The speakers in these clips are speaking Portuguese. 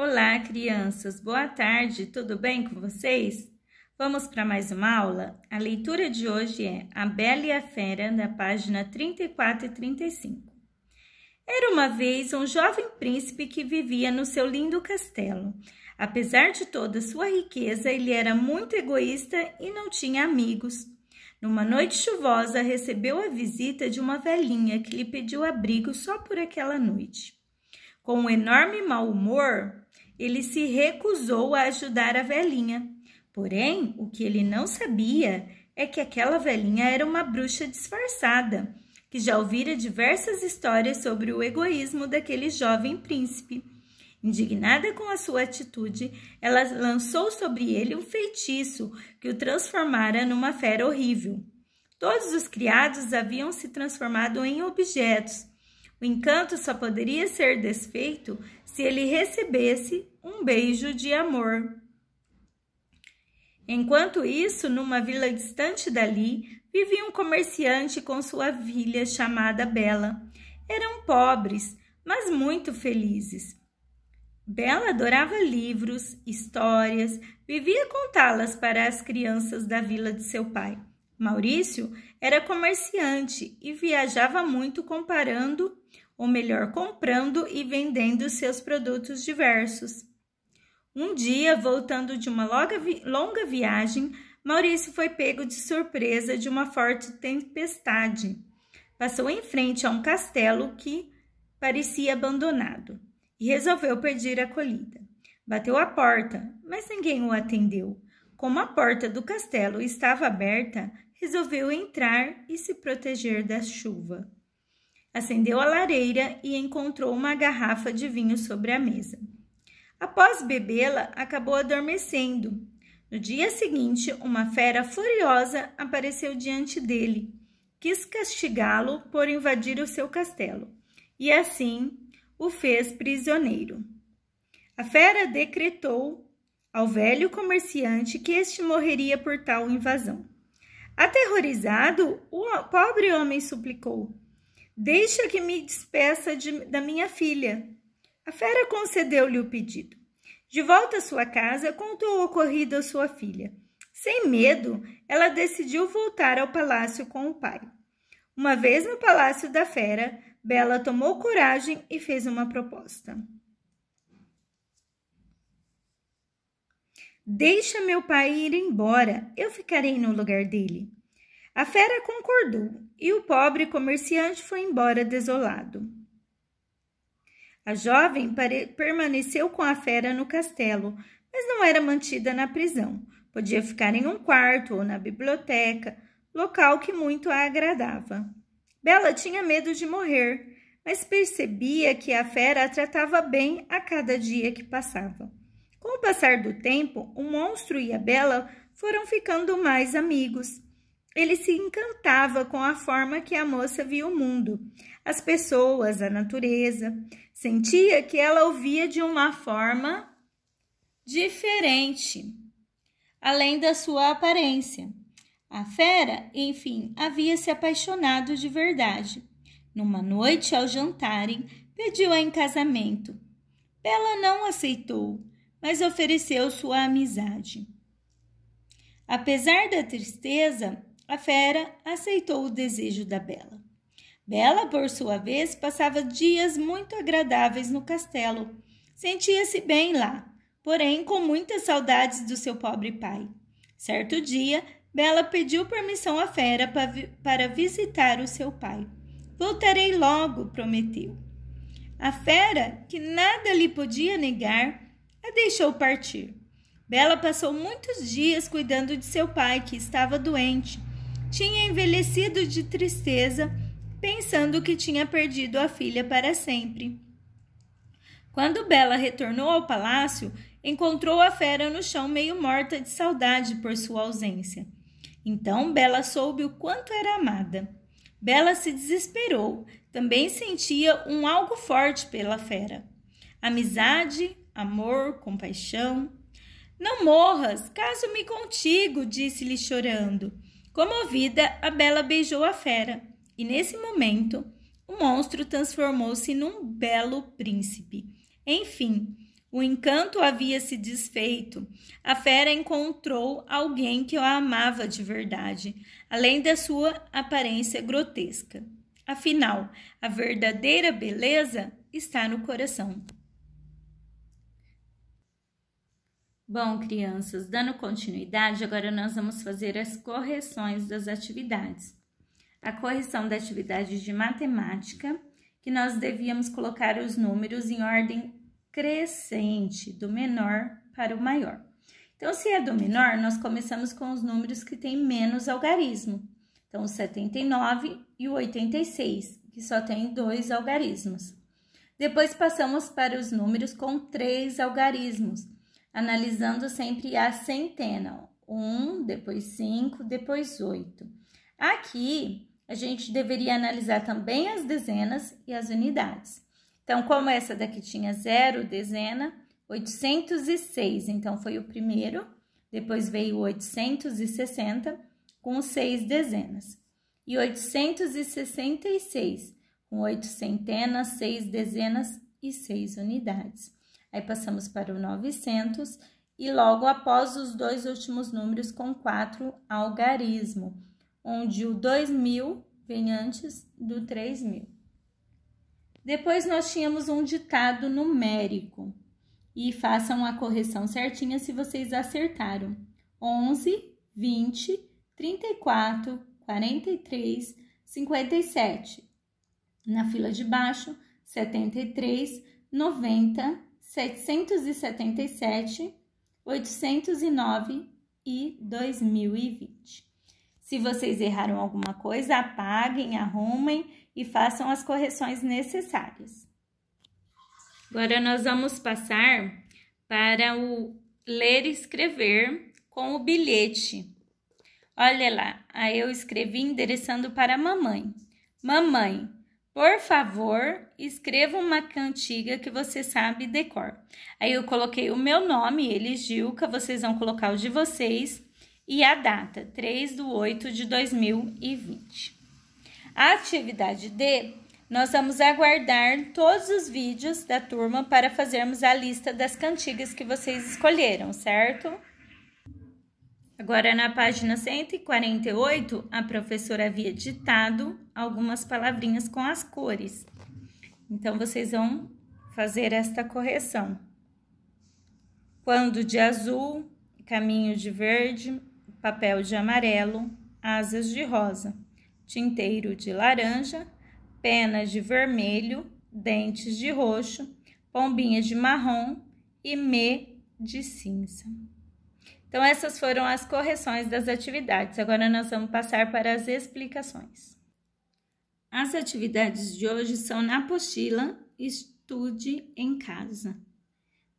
Olá, crianças! Boa tarde, tudo bem com vocês? Vamos para mais uma aula? A leitura de hoje é A Bela e a Fera, da página 34 e 35. Era uma vez um jovem príncipe que vivia no seu lindo castelo. Apesar de toda sua riqueza, ele era muito egoísta e não tinha amigos. Numa noite chuvosa, recebeu a visita de uma velhinha que lhe pediu abrigo só por aquela noite. Com um enorme mau humor, ele se recusou a ajudar a velhinha. Porém, o que ele não sabia é que aquela velhinha era uma bruxa disfarçada, que já ouvira diversas histórias sobre o egoísmo daquele jovem príncipe. Indignada com a sua atitude, ela lançou sobre ele um feitiço que o transformara numa fera horrível. Todos os criados haviam se transformado em objetos. O encanto só poderia ser desfeito se ele recebesse um beijo de amor. Enquanto isso, numa vila distante dali, vivia um comerciante com sua filha chamada Bela. Eram pobres, mas muito felizes. Bela adorava livros, histórias, vivia contá-las para as crianças da vila de seu pai. Maurício era comerciante e viajava muito comparando ou melhor, comprando e vendendo seus produtos diversos. Um dia, voltando de uma longa viagem, Maurício foi pego de surpresa de uma forte tempestade. Passou em frente a um castelo que parecia abandonado e resolveu pedir acolhida. Bateu a porta, mas ninguém o atendeu. Como a porta do castelo estava aberta, resolveu entrar e se proteger da chuva. Acendeu a lareira e encontrou uma garrafa de vinho sobre a mesa. Após bebê-la, acabou adormecendo. No dia seguinte, uma fera furiosa apareceu diante dele. Quis castigá-lo por invadir o seu castelo e assim o fez prisioneiro. A fera decretou ao velho comerciante que este morreria por tal invasão. Aterrorizado, o pobre homem suplicou: Deixa que me despeça de, da minha filha. A fera concedeu-lhe o pedido. De volta à sua casa, contou o ocorrido à sua filha. Sem medo, ela decidiu voltar ao palácio com o pai. Uma vez no palácio da fera, Bela tomou coragem e fez uma proposta. Deixa meu pai ir embora, eu ficarei no lugar dele. A fera concordou e o pobre comerciante foi embora desolado. A jovem permaneceu com a fera no castelo, mas não era mantida na prisão. Podia ficar em um quarto ou na biblioteca, local que muito a agradava. Bela tinha medo de morrer, mas percebia que a fera a tratava bem a cada dia que passava. Com o passar do tempo, o monstro e a Bela foram ficando mais amigos. Ele se encantava com a forma que a moça via o mundo, as pessoas, a natureza. Sentia que ela ouvia de uma forma diferente, além da sua aparência. A fera, enfim, havia se apaixonado de verdade. Numa noite, ao jantarem, pediu-a em casamento. Bela não aceitou, mas ofereceu sua amizade. Apesar da tristeza, a fera aceitou o desejo da Bela. Bela, por sua vez, passava dias muito agradáveis no castelo. Sentia-se bem lá, porém com muitas saudades do seu pobre pai. Certo dia, Bela pediu permissão à fera para visitar o seu pai. Voltarei logo, prometeu. A fera, que nada lhe podia negar, a deixou partir. Bela passou muitos dias cuidando de seu pai, que estava doente, tinha envelhecido de tristeza, pensando que tinha perdido a filha para sempre. Quando Bela retornou ao palácio, encontrou a fera no chão, meio morta de saudade por sua ausência. Então Bela soube o quanto era amada. Bela se desesperou, também sentia um algo forte pela fera. Amizade, amor, compaixão. Não morras, caso-me contigo, disse-lhe chorando. Comovida, a bela beijou a fera, e nesse momento, o monstro transformou-se num belo príncipe. Enfim, o encanto havia se desfeito. A fera encontrou alguém que a amava de verdade, além da sua aparência grotesca. Afinal, a verdadeira beleza está no coração. Bom, crianças, dando continuidade, agora nós vamos fazer as correções das atividades. A correção da atividade de matemática, que nós devíamos colocar os números em ordem crescente, do menor para o maior. Então, se é do menor, nós começamos com os números que têm menos algarismo. Então, o 79 e o 86, que só tem dois algarismos. Depois passamos para os números com três algarismos analisando sempre a centena. Um, depois cinco, depois oito. Aqui, a gente deveria analisar também as dezenas e as unidades. Então, como essa daqui tinha zero dezena, 806, então foi o primeiro, depois veio 860 com seis dezenas. E 866 com oito centenas, seis dezenas e seis unidades. Aí passamos para o 900 e logo após os dois últimos números com 4 algarismo, onde o 2000 vem antes do 3000. Depois nós tínhamos um ditado numérico. E façam a correção certinha se vocês acertaram. 11, 20, 34, 43, 57. Na fila de baixo, 73, 90, 777, 809 e 2020. Se vocês erraram alguma coisa, apaguem, arrumem e façam as correções necessárias. Agora nós vamos passar para o ler e escrever com o bilhete. Olha lá, aí eu escrevi endereçando para a mamãe. Mamãe, por favor, escreva uma cantiga que você sabe decor. Aí eu coloquei o meu nome, ele Gilca, vocês vão colocar o de vocês e a data, 3 de 8 de 2020. A atividade D, nós vamos aguardar todos os vídeos da turma para fazermos a lista das cantigas que vocês escolheram, certo? Agora, na página 148, a professora havia ditado algumas palavrinhas com as cores. Então, vocês vão fazer esta correção. Quando de azul, caminho de verde, papel de amarelo, asas de rosa, tinteiro de laranja, pena de vermelho, dentes de roxo, pombinha de marrom e me de cinza. Então, essas foram as correções das atividades. Agora, nós vamos passar para as explicações. As atividades de hoje são na apostila Estude em Casa.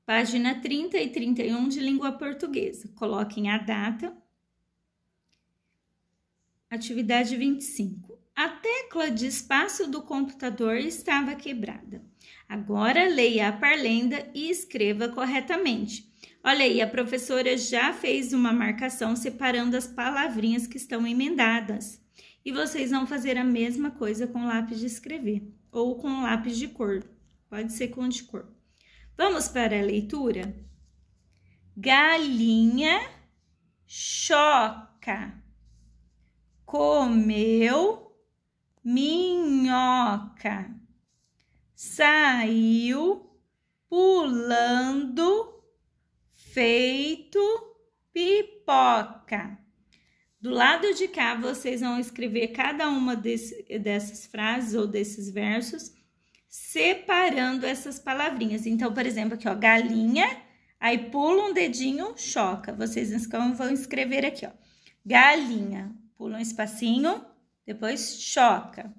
Página 30 e 31 de língua portuguesa. Coloquem a data. Atividade 25. A tecla de espaço do computador estava quebrada. Agora leia a parlenda e escreva corretamente. Olha aí, a professora já fez uma marcação separando as palavrinhas que estão emendadas. E vocês vão fazer a mesma coisa com lápis de escrever ou com lápis de cor. Pode ser com de cor. Vamos para a leitura? Galinha choca. Comeu minhoca. Saiu pulando feito pipoca. Do lado de cá, vocês vão escrever cada uma desse, dessas frases ou desses versos, separando essas palavrinhas. Então, por exemplo, aqui, ó, galinha, aí pula um dedinho, choca. Vocês vão escrever aqui, ó, galinha, pula um espacinho, depois choca.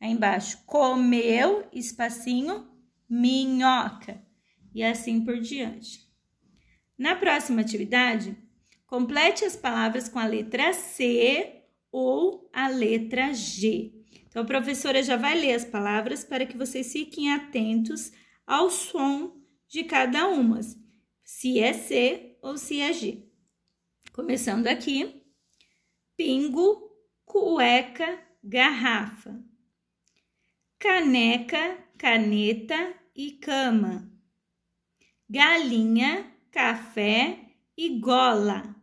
Aí embaixo, comeu, espacinho, minhoca. E assim por diante. Na próxima atividade, complete as palavras com a letra C ou a letra G. Então, a professora já vai ler as palavras para que vocês fiquem atentos ao som de cada uma, se é C ou se é G. Começando aqui: pingo, cueca, garrafa, caneca, caneta e cama, galinha, café e gola.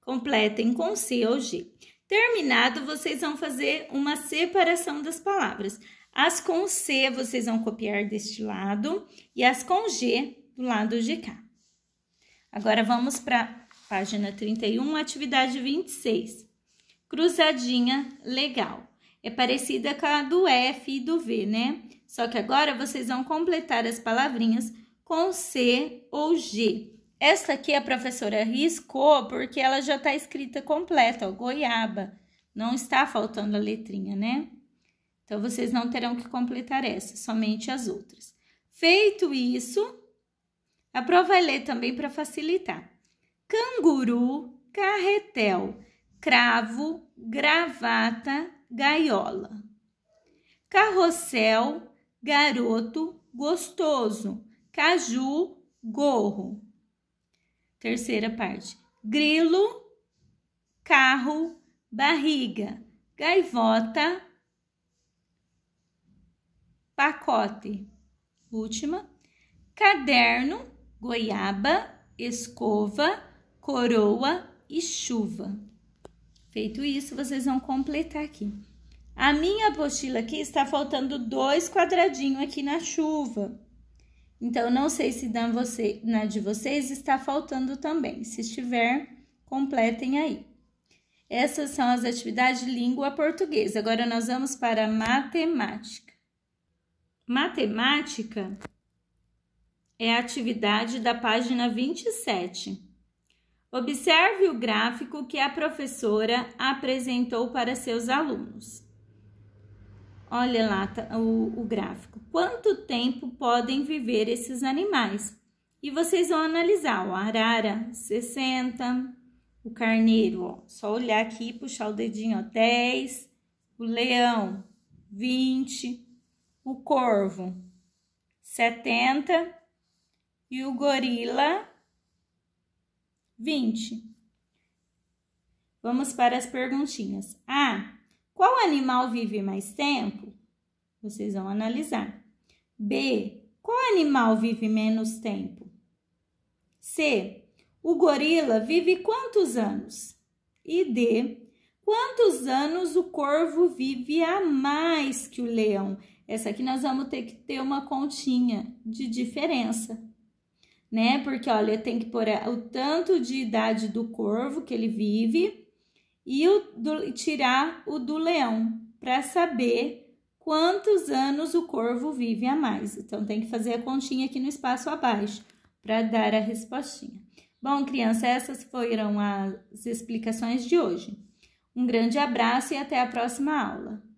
Completem com C ou G. Terminado, vocês vão fazer uma separação das palavras. As com C vocês vão copiar deste lado e as com G do lado de cá. Agora vamos para página 31, atividade 26. Cruzadinha legal. É parecida com a do F e do V, né? Só que agora vocês vão completar as palavrinhas com C ou G. Essa aqui a professora riscou porque ela já está escrita completa, ó, goiaba. Não está faltando a letrinha, né? Então, vocês não terão que completar essa, somente as outras. Feito isso, a prova vai é ler também para facilitar. Canguru, carretel, cravo, gravata, gaiola. Carrossel, garoto, gostoso. Caju, gorro. Terceira parte: grilo, carro, barriga, gaivota, pacote. Última: caderno, goiaba, escova, coroa e chuva. Feito isso, vocês vão completar aqui. A minha apostila aqui está faltando dois quadradinhos aqui na chuva. Então, não sei se na, você, na de vocês está faltando também. Se estiver, completem aí. Essas são as atividades de língua portuguesa. Agora, nós vamos para matemática. Matemática é a atividade da página 27. Observe o gráfico que a professora apresentou para seus alunos. Olha lá tá, o, o gráfico. Quanto tempo podem viver esses animais? E vocês vão analisar o arara 60, o carneiro, ó, só olhar aqui e puxar o dedinho, ó, 10, o leão 20, o corvo 70 e o gorila 20. Vamos para as perguntinhas. A. Ah, qual animal vive mais tempo? Vocês vão analisar. B. Qual animal vive menos tempo? C. O gorila vive quantos anos? E D. Quantos anos o corvo vive a mais que o leão? Essa aqui nós vamos ter que ter uma continha de diferença, né? Porque olha, tem que pôr é, o tanto de idade do corvo que ele vive e o do, tirar o do leão para saber quantos anos o corvo vive a mais. Então, tem que fazer a continha aqui no espaço abaixo para dar a respostinha. Bom, criança, essas foram as explicações de hoje. Um grande abraço e até a próxima aula.